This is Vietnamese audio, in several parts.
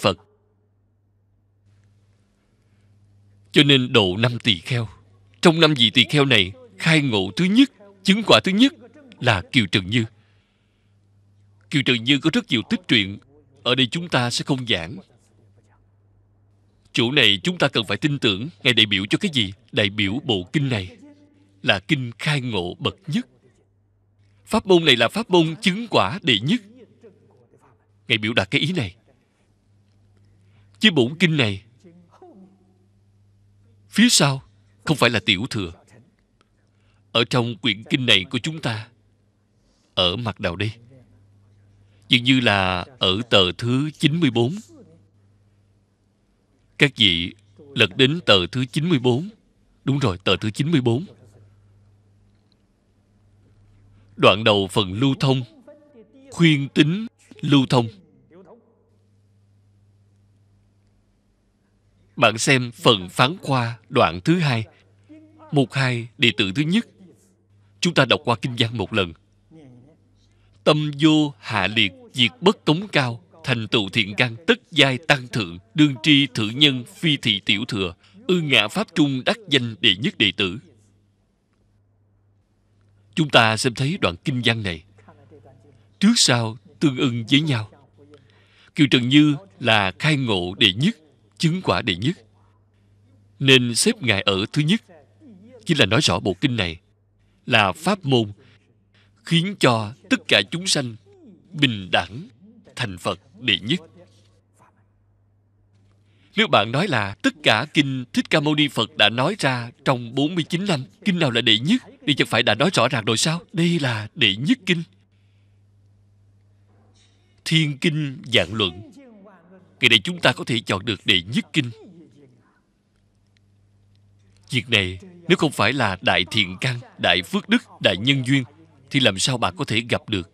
Phật. Cho nên độ năm tỳ kheo. Trong năm vị tỳ kheo này, khai ngộ thứ nhất, chứng quả thứ nhất là Kiều Trần Như. Kiều Trần Như có rất nhiều tích truyện, ở đây chúng ta sẽ không giảng. Chỗ này chúng ta cần phải tin tưởng Ngài đại biểu cho cái gì? Đại biểu bộ kinh này là kinh khai ngộ bậc nhất. Pháp môn này là pháp môn chứng quả đệ nhất. Ngài biểu đạt cái ý này với bổn kinh này phía sau không phải là tiểu thừa ở trong quyển kinh này của chúng ta ở mặt đầu đây dường như là ở tờ thứ 94 các vị lật đến tờ thứ 94 đúng rồi tờ thứ 94 đoạn đầu phần lưu thông khuyên tính lưu thông Bạn xem phần phán qua đoạn thứ hai Mục hai đệ tử thứ nhất Chúng ta đọc qua kinh văn một lần Tâm vô hạ liệt Diệt bất cống cao Thành tựu thiện căn tất giai tăng thượng Đương tri thử nhân phi thị tiểu thừa Ư ngã pháp chung đắc danh đệ nhất đệ tử Chúng ta xem thấy đoạn kinh văn này Trước sau tương ưng với nhau Kiều Trần Như là khai ngộ đệ nhất chứng quả đệ nhất nên xếp ngài ở thứ nhất chỉ là nói rõ bộ kinh này là pháp môn khiến cho tất cả chúng sanh bình đẳng thành phật đệ nhất nếu bạn nói là tất cả kinh Thích Ca Mâu Ni Phật đã nói ra trong 49 năm, kinh nào là đệ nhất, thì chẳng phải đã nói rõ ràng rồi sao? Đây là đệ nhất kinh. Thiên Kinh Dạng Luận ngày này chúng ta có thể chọn được đệ nhất kinh việc này nếu không phải là đại thiện căn đại phước đức đại nhân duyên thì làm sao bạn có thể gặp được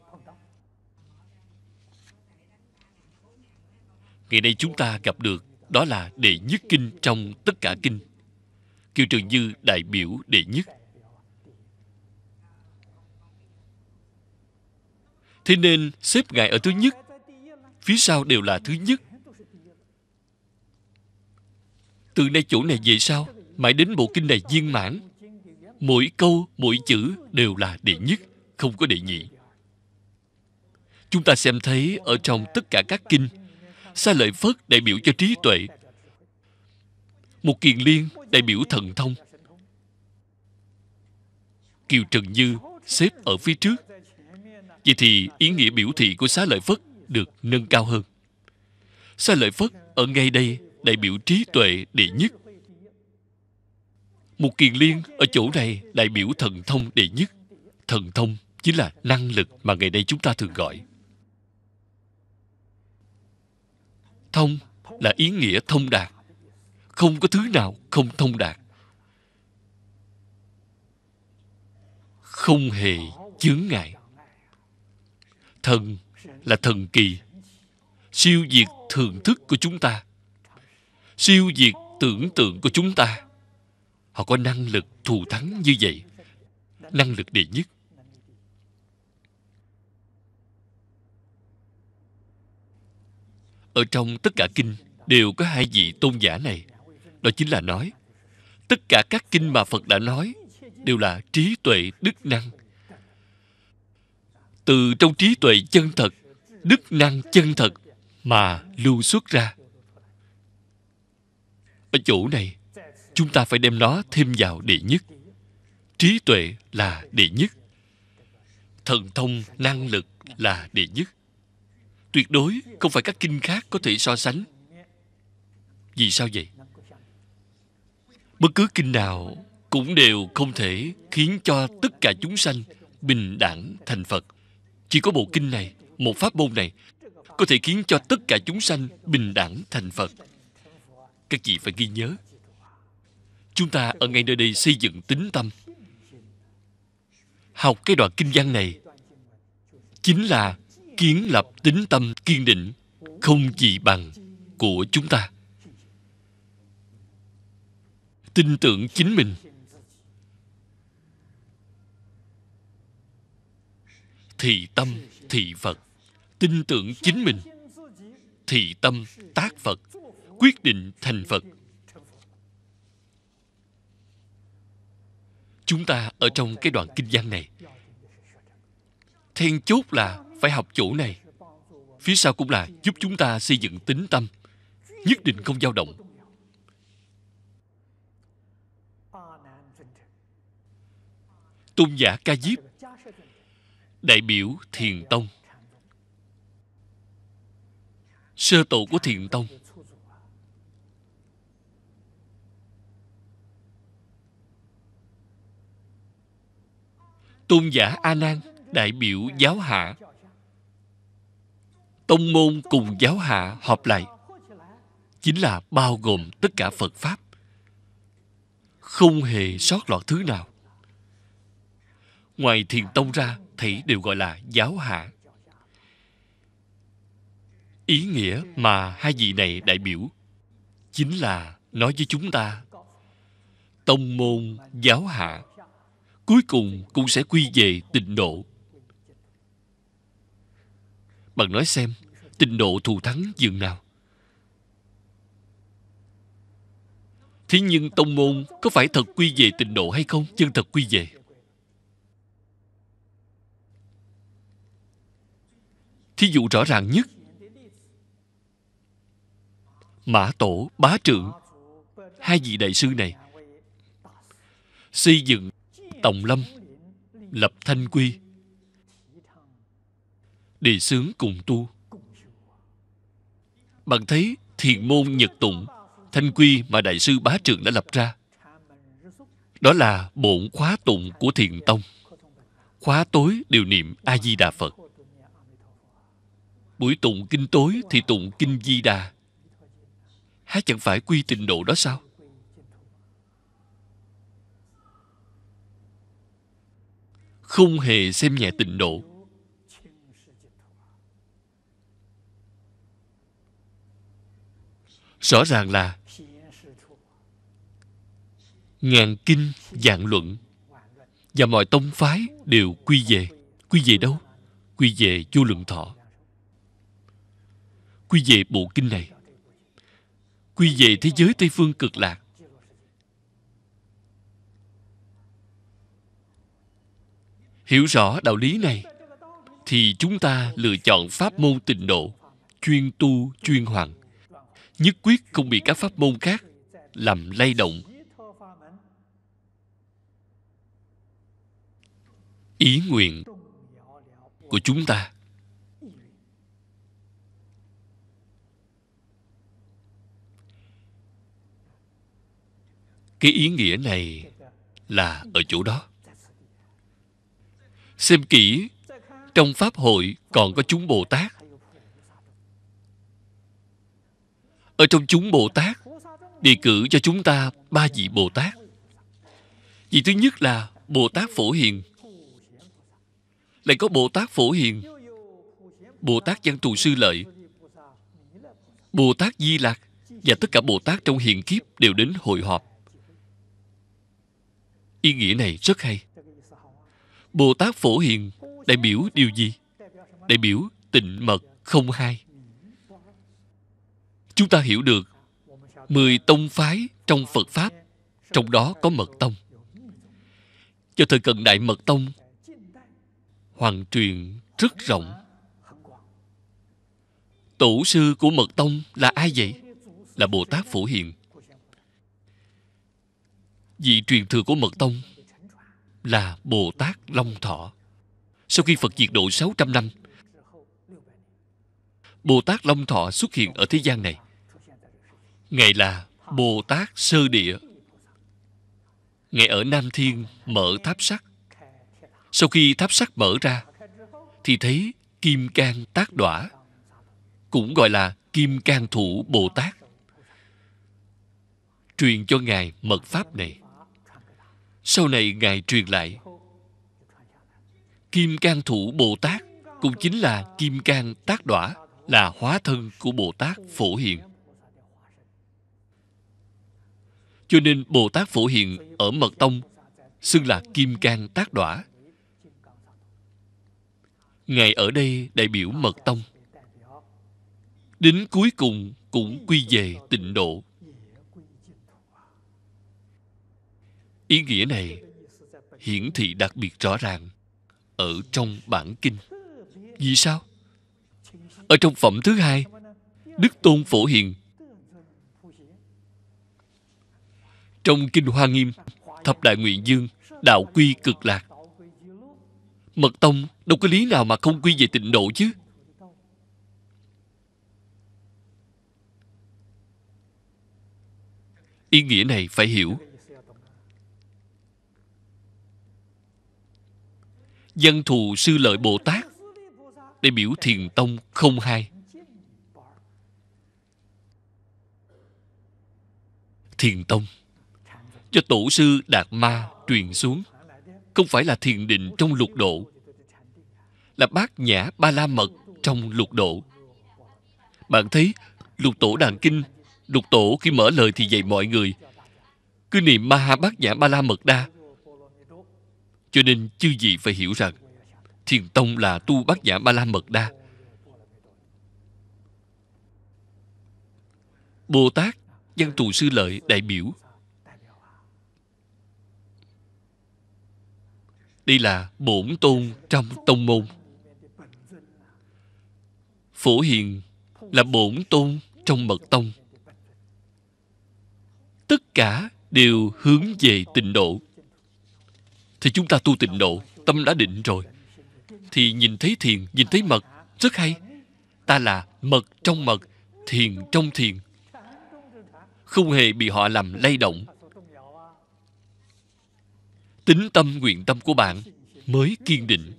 ngày nay chúng ta gặp được đó là đệ nhất kinh trong tất cả kinh kiều trường dư đại biểu đệ nhất thế nên xếp ngài ở thứ nhất phía sau đều là thứ nhất từ nay chỗ này về sau mãi đến bộ kinh này viên mãn mỗi câu mỗi chữ đều là đệ nhất không có đệ nhị chúng ta xem thấy ở trong tất cả các kinh sa lợi phất đại biểu cho trí tuệ một kiền liên đại biểu thần thông kiều trần như xếp ở phía trước vậy thì ý nghĩa biểu thị của xá lợi phất được nâng cao hơn xá lợi phất ở ngay đây đại biểu trí tuệ đệ nhất một kiền liên ở chỗ này đại biểu thần thông đệ nhất thần thông chính là năng lực mà ngày nay chúng ta thường gọi thông là ý nghĩa thông đạt không có thứ nào không thông đạt không hề chướng ngại thần là thần kỳ siêu diệt thường thức của chúng ta siêu việt tưởng tượng của chúng ta họ có năng lực thù thắng như vậy năng lực đệ nhất ở trong tất cả kinh đều có hai vị tôn giả này đó chính là nói tất cả các kinh mà phật đã nói đều là trí tuệ đức năng từ trong trí tuệ chân thật đức năng chân thật mà lưu xuất ra ở chỗ này chúng ta phải đem nó thêm vào đệ nhất trí tuệ là đệ nhất thần thông năng lực là đệ nhất tuyệt đối không phải các kinh khác có thể so sánh vì sao vậy bất cứ kinh nào cũng đều không thể khiến cho tất cả chúng sanh bình đẳng thành phật chỉ có bộ kinh này một pháp môn này có thể khiến cho tất cả chúng sanh bình đẳng thành phật các chị phải ghi nhớ chúng ta ở ngay nơi đây xây dựng tính tâm học cái đoạn kinh văn này chính là kiến lập tính tâm kiên định không gì bằng của chúng ta tin tưởng chính mình thì tâm thị phật tin tưởng chính mình thì tâm tác phật quyết định thành phật chúng ta ở trong cái đoạn kinh văn này then chốt là phải học chỗ này phía sau cũng là giúp chúng ta xây dựng tính tâm nhất định không dao động tôn giả ca diếp đại biểu thiền tông sơ tổ của thiền tông tôn giả a nan đại biểu giáo hạ tông môn cùng giáo hạ họp lại chính là bao gồm tất cả phật pháp không hề sót lọt thứ nào ngoài thiền tông ra thì đều gọi là giáo hạ ý nghĩa mà hai vị này đại biểu chính là nói với chúng ta tông môn giáo hạ cuối cùng cũng sẽ quy về tịnh độ bạn nói xem tịnh độ thù thắng dường nào thế nhưng tông môn có phải thật quy về tịnh độ hay không chân thật quy về thí dụ rõ ràng nhất mã tổ bá trưởng hai vị đại sư này xây dựng Tòng Lâm Lập Thanh Quy Đề xướng cùng tu Bạn thấy thiền môn nhật tụng Thanh Quy mà Đại sư Bá Trường đã lập ra Đó là bổn khóa tụng của thiền tông Khóa tối đều niệm A-di-đà Phật Buổi tụng kinh tối thì tụng kinh Di-đà Há chẳng phải quy tình độ đó sao? không hề xem nhẹ tịnh độ rõ ràng là ngàn kinh dạng luận và mọi tông phái đều quy về quy về đâu quy về vô lượng thọ quy về bộ kinh này quy về thế giới tây phương cực lạc hiểu rõ đạo lý này thì chúng ta lựa chọn pháp môn tịnh độ chuyên tu chuyên hoàn nhất quyết không bị các pháp môn khác làm lay động ý nguyện của chúng ta cái ý nghĩa này là ở chỗ đó xem kỹ trong pháp hội còn có chúng bồ tát ở trong chúng bồ tát đề cử cho chúng ta ba vị bồ tát vị thứ nhất là bồ tát phổ hiền lại có bồ tát phổ hiền bồ tát văn thù sư lợi bồ tát di lạc và tất cả bồ tát trong hiền kiếp đều đến hội họp ý nghĩa này rất hay Bồ Tát Phổ Hiền đại biểu điều gì? Đại biểu tịnh mật không hai. Chúng ta hiểu được mười tông phái trong Phật Pháp, trong đó có mật tông. Cho thời cận đại mật tông, hoàn truyền rất rộng. Tổ sư của mật tông là ai vậy? Là Bồ Tát Phổ Hiền. Vị truyền thừa của mật tông là Bồ Tát Long Thọ. Sau khi Phật diệt độ 600 năm, Bồ Tát Long Thọ xuất hiện ở thế gian này. Ngài là Bồ Tát Sơ Địa. Ngài ở Nam Thiên mở tháp sắt. Sau khi tháp sắt mở ra, thì thấy Kim Cang Tác Đỏa, cũng gọi là Kim Cang Thủ Bồ Tát truyền cho ngài mật pháp này sau này ngài truyền lại kim cang thủ bồ tát cũng chính là kim cang tác đỏa là hóa thân của bồ tát phổ hiền cho nên bồ tát phổ hiền ở mật tông xưng là kim cang tác đỏa ngài ở đây đại biểu mật tông đến cuối cùng cũng quy về tịnh độ ý nghĩa này hiển thị đặc biệt rõ ràng ở trong bản kinh vì sao ở trong phẩm thứ hai đức tôn phổ hiền trong kinh hoa nghiêm thập đại nguyện dương đạo quy cực lạc mật tông đâu có lý nào mà không quy về tịnh độ chứ ý nghĩa này phải hiểu dân thù sư lợi Bồ Tát để biểu thiền tông không hai thiền tông do tổ sư đạt ma truyền xuống không phải là thiền định trong lục độ là bát nhã ba la mật trong lục độ bạn thấy lục tổ đàn kinh lục tổ khi mở lời thì dạy mọi người cứ niệm ma bát nhã ba la mật đa cho nên chư vị phải hiểu rằng Thiền Tông là tu bát nhã ba la mật đa Bồ Tát Văn Thù Sư Lợi đại biểu Đây là bổn tôn trong tông môn Phổ Hiền là bổn tôn trong mật tông Tất cả đều hướng về tịnh độ thì chúng ta tu tịnh độ tâm đã định rồi thì nhìn thấy thiền nhìn thấy mật rất hay ta là mật trong mật thiền trong thiền không hề bị họ làm lay động tính tâm nguyện tâm của bạn mới kiên định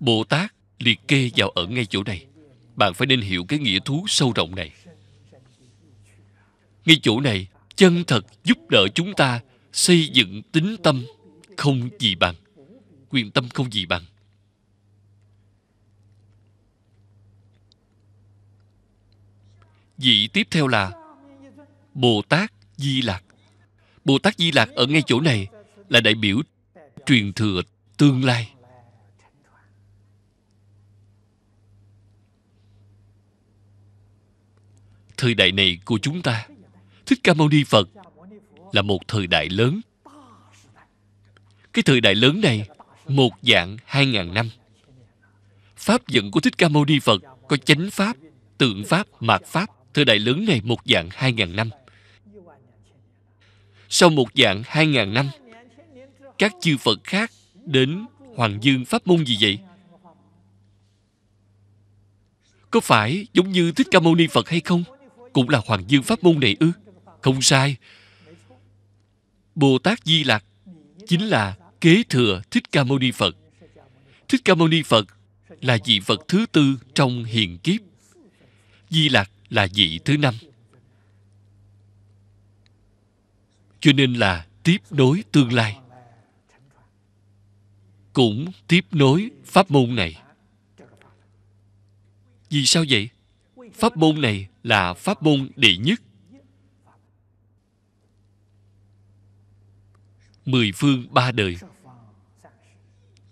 bồ tát liệt kê vào ở ngay chỗ này bạn phải nên hiểu cái nghĩa thú sâu rộng này ngay chỗ này chân thật giúp đỡ chúng ta xây dựng tính tâm không gì bằng quyền tâm không gì bằng vị tiếp theo là bồ tát di lạc bồ tát di lạc ở ngay chỗ này là đại biểu truyền thừa tương lai thời đại này của chúng ta thích ca mâu ni phật là một thời đại lớn cái thời đại lớn này một dạng hai ngàn năm pháp dẫn của thích ca mâu ni phật có chánh pháp tượng pháp mạt pháp thời đại lớn này một dạng hai ngàn năm sau một dạng hai ngàn năm các chư phật khác đến hoàng dương pháp môn gì vậy có phải giống như thích ca mâu ni phật hay không cũng là hoàng dương pháp môn này ư không sai Bồ Tát Di Lặc chính là kế thừa Thích Ca Mâu Ni Phật. Thích Ca Mâu Ni Phật là vị Phật thứ tư trong hiền kiếp. Di Lặc là vị thứ năm. Cho nên là tiếp nối tương lai. Cũng tiếp nối pháp môn này. Vì sao vậy? Pháp môn này là pháp môn đệ nhất mười phương ba đời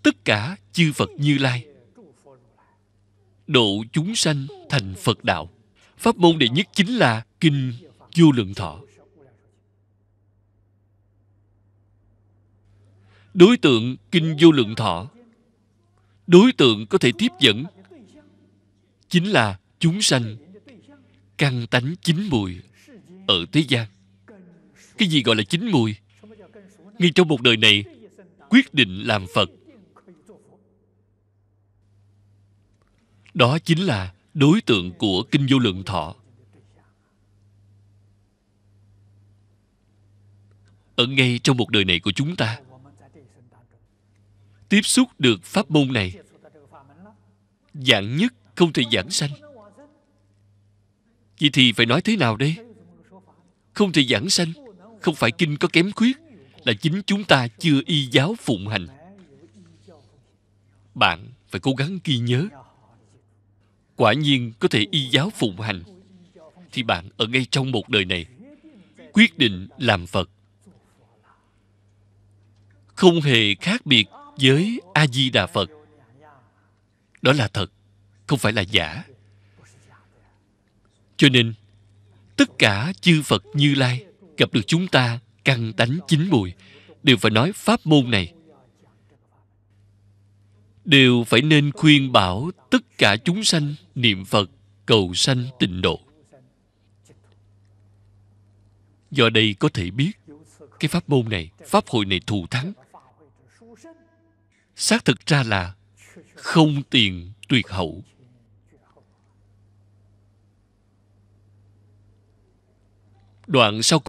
tất cả chư phật như lai độ chúng sanh thành phật đạo pháp môn đệ nhất chính là kinh vô lượng thọ đối tượng kinh vô lượng thọ đối tượng có thể tiếp dẫn chính là chúng sanh căn tánh chín mùi ở thế gian cái gì gọi là chín mùi ngay trong một đời này quyết định làm phật đó chính là đối tượng của kinh vô lượng thọ ở ngay trong một đời này của chúng ta tiếp xúc được pháp môn này dạng nhất không thể giảng sanh vậy thì phải nói thế nào đây không thể giảng sanh không phải kinh có kém khuyết là chính chúng ta chưa y giáo phụng hành bạn phải cố gắng ghi nhớ quả nhiên có thể y giáo phụng hành thì bạn ở ngay trong một đời này quyết định làm phật không hề khác biệt với a di đà phật đó là thật không phải là giả cho nên tất cả chư phật như lai gặp được chúng ta căn tánh chín mùi đều phải nói pháp môn này đều phải nên khuyên bảo tất cả chúng sanh niệm phật cầu sanh tịnh độ do đây có thể biết cái pháp môn này pháp hội này thù thắng xác thực ra là không tiền tuyệt hậu đoạn sau